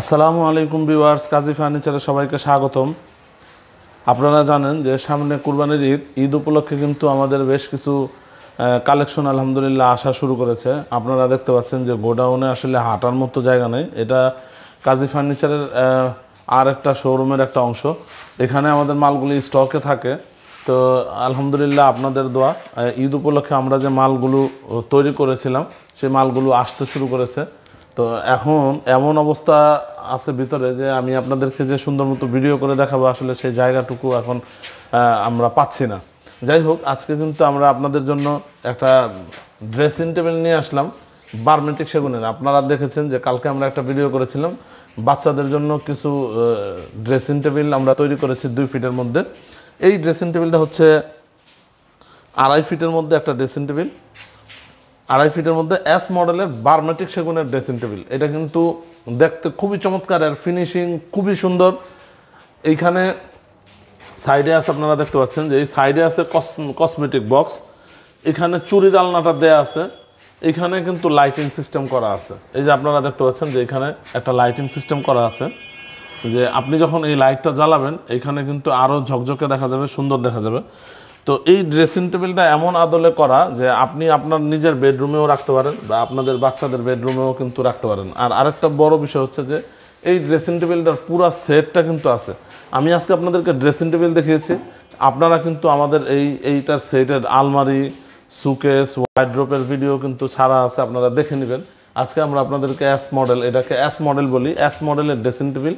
আসসালামু আলাইকুম বিওয়ার্স কাজী ফার্নিচারে সবাইকে স্বাগতম আপনারা জানেন যে সামনে কুরবানির ঈদ ঈদ উপলক্ষে কিন্তু আমাদের বেশ কিছু কালেকশন আলহামদুলিল্লাহ আসা শুরু করেছে আপনারা দেখতে পাচ্ছেন যে গোডাউনে আসলে হাঁটার মতো জায়গা নেই এটা কাজী ফার্নিচারের আর একটা শোরুমের একটা অংশ এখানে আমাদের মালগুলি স্টকে থাকে তো আলহামদুলিল্লাহ আপনাদের দোয়া ঈদ উপলক্ষে আমরা যে মালগুলো তৈরি করেছিলাম সেই মালগুলো আসতে শুরু করেছে তো এখন এমন অবস্থা আছে ভিতরে যে আমি আপনাদেরকে যে সুন্দর মতো ভিডিও করে দেখাবো আসলে সেই জায়গাটুকু এখন আমরা পাচ্ছি না যাই হোক আজকে কিন্তু আমরা আপনাদের জন্য একটা ড্রেসিং টেবিল নিয়ে আসলাম বারমেটিক সেগুনের আপনারা দেখেছেন যে কালকে আমরা একটা ভিডিও করেছিলাম বাচ্চাদের জন্য কিছু ড্রেসিং টেবিল আমরা তৈরি করেছি দুই ফিটের মধ্যে এই ড্রেসিং টেবিলটা হচ্ছে আড়াই ফিটের মধ্যে একটা ড্রেসিং টেবিল আড়াই ফিটের মধ্যে এস মডেলের বারোমেট্রিক সেগুনের ড্রেসিং টেবিল এটা কিন্তু দেখতে খুবই চমৎকার এর ফিনিশিং খুবই সুন্দর এইখানে সাইডে আছে আপনারা দেখতে পাচ্ছেন যে এই সাইডে আছে কসমেটিক বক্স এখানে চুরির আলনাটা দেয়া আছে এখানে কিন্তু লাইটিং সিস্টেম করা আছে এই যে আপনারা দেখতে পাচ্ছেন যে এখানে একটা লাইটিং সিস্টেম করা আছে যে আপনি যখন এই লাইটটা জ্বালাবেন এখানে কিন্তু আরও ঝকঝকে দেখা যাবে সুন্দর দেখা যাবে তো এই ড্রেসিং টেবিলটা এমন আদলে করা যে আপনি আপনার নিজের বেডরুমেও রাখতে পারেন বা আপনাদের বাচ্চাদের বেডরুমেও কিন্তু রাখতে পারেন আর আরেকটা বড় বিষয় হচ্ছে যে এই ড্রেসিং টেবিলটার পুরো সেটটা কিন্তু আছে আমি আজকে আপনাদেরকে ড্রেসিং টেবিল দেখিয়েছি আপনারা কিন্তু আমাদের এই এইটার সেটের আলমারি সুকেস ওয়াইড্রোপের ভিডিও কিন্তু ছাড়া আছে আপনারা দেখে নেবেন আজকে আমরা আপনাদেরকে অ্যাস মডেল এটাকে অ্যাস মডেল বলি অ্যাস মডেলের ড্রেসিং টেবিল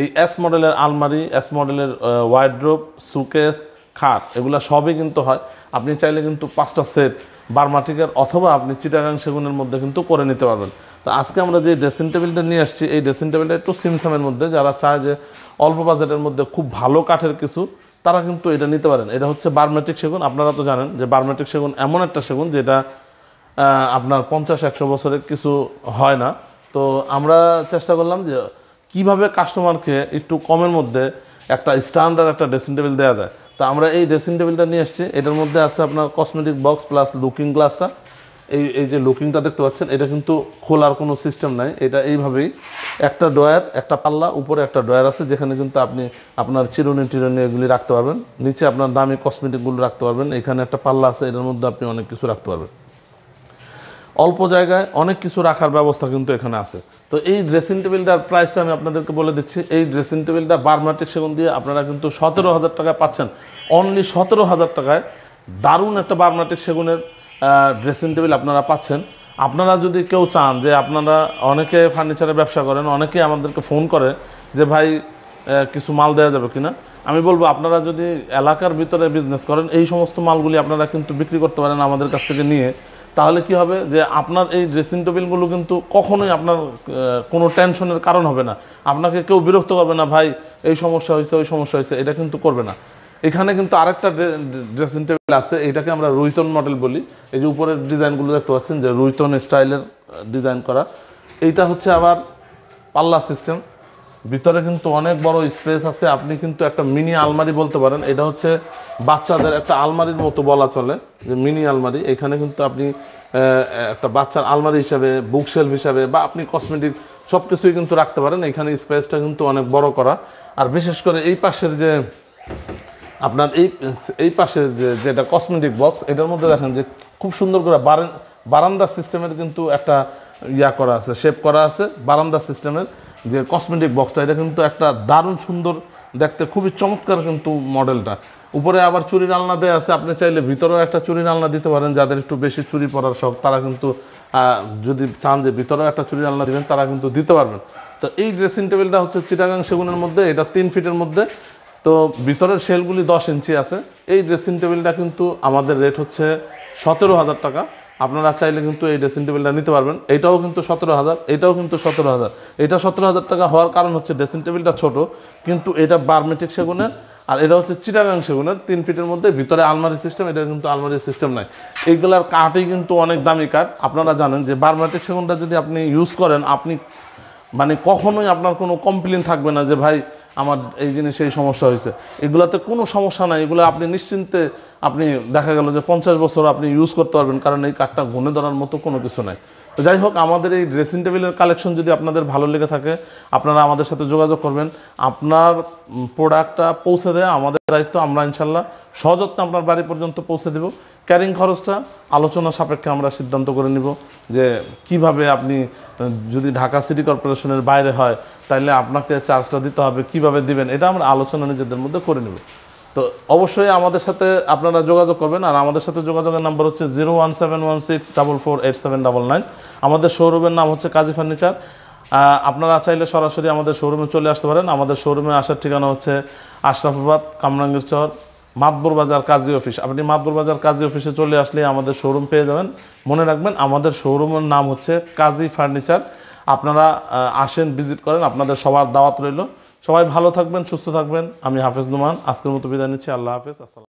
এই অ্যাস মডেলের আলমারি অ্যাস মডেলের ওয়াইড্রোপ সুকেস খাট এগুলো সবই কিন্তু হয় আপনি চাইলে কিন্তু পাঁচটা সেট বার্মাটিকের অথবা আপনি চিটাগাং সেগুনের মধ্যে কিন্তু করে নিতে পারবেন তো আজকে আমরা যে ড্রেসিং টেবিলটা নিয়ে আসছি এই ড্রেসিং টেবিলটা একটু সিমসামের মধ্যে যারা চায় যে অল্প বাজেটের মধ্যে খুব ভালো কাঠের কিছু তারা কিন্তু এটা নিতে পারেন এটা হচ্ছে বার্মেটিক সেগুন আপনারা তো জানেন যে বার্মেটিক সেগুন এমন একটা সেগুন যেটা আপনার পঞ্চাশ একশো বছরের কিছু হয় না তো আমরা চেষ্টা করলাম যে কিভাবে কাস্টমারকে একটু কমের মধ্যে একটা স্ট্যান্ডার্ড একটা ড্রেসিং টেবিল দেওয়া যায় তো আমরা এই ড্রেসিং টেবিলটা নিয়ে এসেছি এটার মধ্যে আছে আপনার কসমেটিক বক্স প্লাস লুকিং গ্লাসটা এই এই যে লুকিংটা দেখতে পাচ্ছেন এটা কিন্তু খোলার কোনো সিস্টেম নাই এটা এইভাবেই একটা ডয়ার একটা পাল্লা উপরে একটা ডয়ার আছে যেখানে কিন্তু আপনি আপনার চিরুনি টিরুনি এগুলি রাখতে পারবেন নিচে আপনার দামি কসমেটিকগুলো রাখতে পারবেন এখানে একটা পাল্লা আছে এটার মধ্যে আপনি অনেক কিছু রাখতে পারবেন অল্প জায়গায় অনেক কিছু রাখার ব্যবস্থা কিন্তু এখানে আছে তো এই ড্রেসিং টেবিলটার প্রাইসটা আমি আপনাদেরকে বলে দিচ্ছি এই ড্রেসিং টেবিলটা বারমাটিক সেগুন দিয়ে আপনারা কিন্তু সতেরো হাজার টাকায় পাচ্ছেন অনলি সতেরো হাজার টাকায় দারুণ একটা বারমাটিক সেগুনের ড্রেসিং টেবিল আপনারা পাচ্ছেন আপনারা যদি কেউ চান যে আপনারা অনেকে ফার্নিচারের ব্যবসা করেন অনেকে আমাদেরকে ফোন করে যে ভাই কিছু মাল দেওয়া যাবে কিনা আমি বলবো আপনারা যদি এলাকার ভিতরে বিজনেস করেন এই সমস্ত মালগুলি আপনারা কিন্তু বিক্রি করতে পারেন আমাদের কাছ থেকে নিয়ে তাহলে কি হবে যে আপনার এই ড্রেসিং টেবিলগুলো কিন্তু কখনোই আপনার কোনো টেনশনের কারণ হবে না আপনাকে কেউ বিরক্ত করবে না ভাই এই সমস্যা হয়েছে ওই সমস্যা হয়েছে এটা কিন্তু করবে না এখানে কিন্তু আরেকটা ড্রেসিং টেবিল আছে এটাকে আমরা রুইতন মডেল বলি এই যে উপরের ডিজাইনগুলো দেখতে পাচ্ছেন যে রুইতন স্টাইলের ডিজাইন করা এইটা হচ্ছে আবার পাল্লা সিস্টেম ভিতরে কিন্তু অনেক বড় স্পেস আছে আপনি কিন্তু একটা মিনি আলমারি বলতে পারেন এটা হচ্ছে বাচ্চাদের একটা আলমারির মতো বলা চলে যে মিনি আলমারি এখানে কিন্তু আপনি একটা বাচ্চার আলমারি হিসাবে বুকশেলফ হিসাবে বা আপনি কসমেটিক সব কিছুই কিন্তু রাখতে পারেন এখানে স্পেসটা কিন্তু অনেক বড় করা আর বিশেষ করে এই পাশের যে আপনার এই এই পাশে যে যেটা কসমেটিক বক্স এটার মধ্যে দেখেন যে খুব সুন্দর করে বারান্দা সিস্টেমের কিন্তু একটা ইয়া করা আছে শেপ করা আছে বারান্দা সিস্টেমের যে কসমেটিক বক্সটা এটা কিন্তু একটা দারুণ সুন্দর দেখতে খুবই চমৎকার কিন্তু মডেলটা উপরে আবার চুরির আলনা দেওয়া আছে আপনি চাইলে ভিতরেও একটা চুরির আলনা দিতে পারেন যাদের একটু বেশি চুরি পড়ার শখ তারা কিন্তু যদি চান যে ভিতরেও একটা চুরির আলনা দিবেন তারা কিন্তু দিতে পারবেন তো এই ড্রেসিং টেবিলটা হচ্ছে চিটাগাং সেগুনের মধ্যে এটা তিন ফিটের মধ্যে তো ভিতরের সেলগুলি দশ ইঞ্চি আছে এই ড্রেসিং টেবিলটা কিন্তু আমাদের রেট হচ্ছে সতেরো হাজার টাকা আপনারা চাইলে কিন্তু এই ড্রেসিং টেবিলটা নিতে পারবেন এটাও কিন্তু সতেরো হাজার এটাও কিন্তু সতেরো হাজার এটা সতেরো হাজার টাকা হওয়ার কারণ হচ্ছে ড্রেসিং টেবিলটা ছোট কিন্তু এটা বারমেটিক সেগুনের আর এটা হচ্ছে চিটাগাং সেগুনের তিন ফিটের মধ্যে ভিতরে আলমারি সিস্টেম এটা কিন্তু আলমারি সিস্টেম নাই এইগুলার কাঠই কিন্তু অনেক দামি কাঠ আপনারা জানেন যে বারমাটিক সেগুনটা যদি আপনি ইউজ করেন আপনি মানে কখনোই আপনার কোনো কমপ্লেন থাকবে না যে ভাই আমার এই জিনিস এই সমস্যা হয়েছে এগুলাতে কোনো সমস্যা নাই এগুলো আপনি নিশ্চিন্তে আপনি দেখা গেল যে পঞ্চাশ বছর আপনি ইউজ করতে পারবেন কারণ এই কাঠটা গুনে ধরার মতো কোনো কিছু নাই তো যাই হোক আমাদের এই ড্রেসিং টেবিলের কালেকশন যদি আপনাদের ভালো লেগে থাকে আপনারা আমাদের সাথে যোগাযোগ করবেন আপনার প্রোডাক্টটা পৌঁছে দেয় আমাদের দায়িত্ব আমরা ইনশাল্লাহ সযত্নে আপনার বাড়ি পর্যন্ত পৌঁছে দেব ক্যারিং খরচটা আলোচনা সাপেক্ষে আমরা সিদ্ধান্ত করে নিব যে কিভাবে আপনি যদি ঢাকা সিটি কর্পোরেশনের বাইরে হয় তাহলে আপনাকে চার্জটা দিতে হবে কিভাবে দিবেন এটা আমরা আলোচনা নিজেদের মধ্যে করে নেব তো অবশ্যই আমাদের সাথে আপনারা যোগাযোগ করবেন আর আমাদের সাথে যোগাযোগের নাম্বার হচ্ছে zero one seven one six double four eight seven double nine আমাদের শোরুমের নাম হচ্ছে কাজী ফার্নিচার আপনারা চাইলে সরাসরি আমাদের শোরুমে চলে আসতে পারেন আমাদের শোরুমে আসার ঠিকানা হচ্ছে আশরাফাবাদ কামরাঙ্গীর চর মাতবুর বাজার কাজী অফিস আপনি মাতবুর বাজার কাজী অফিসে চলে আসলে আমাদের শোরুম পেয়ে যাবেন মনে রাখবেন আমাদের শোরুমের নাম হচ্ছে কাজী ফার্নিচার আপনারা আসেন ভিজিট করেন আপনাদের সবার দাওয়াত রইল সবাই ভালো থাকবেন সুস্থ থাকবেন আমি হাফেজ নুমান আজকের মতো বিদায় নিচ্ছি আল্লাহ হাফেজ আসসালাম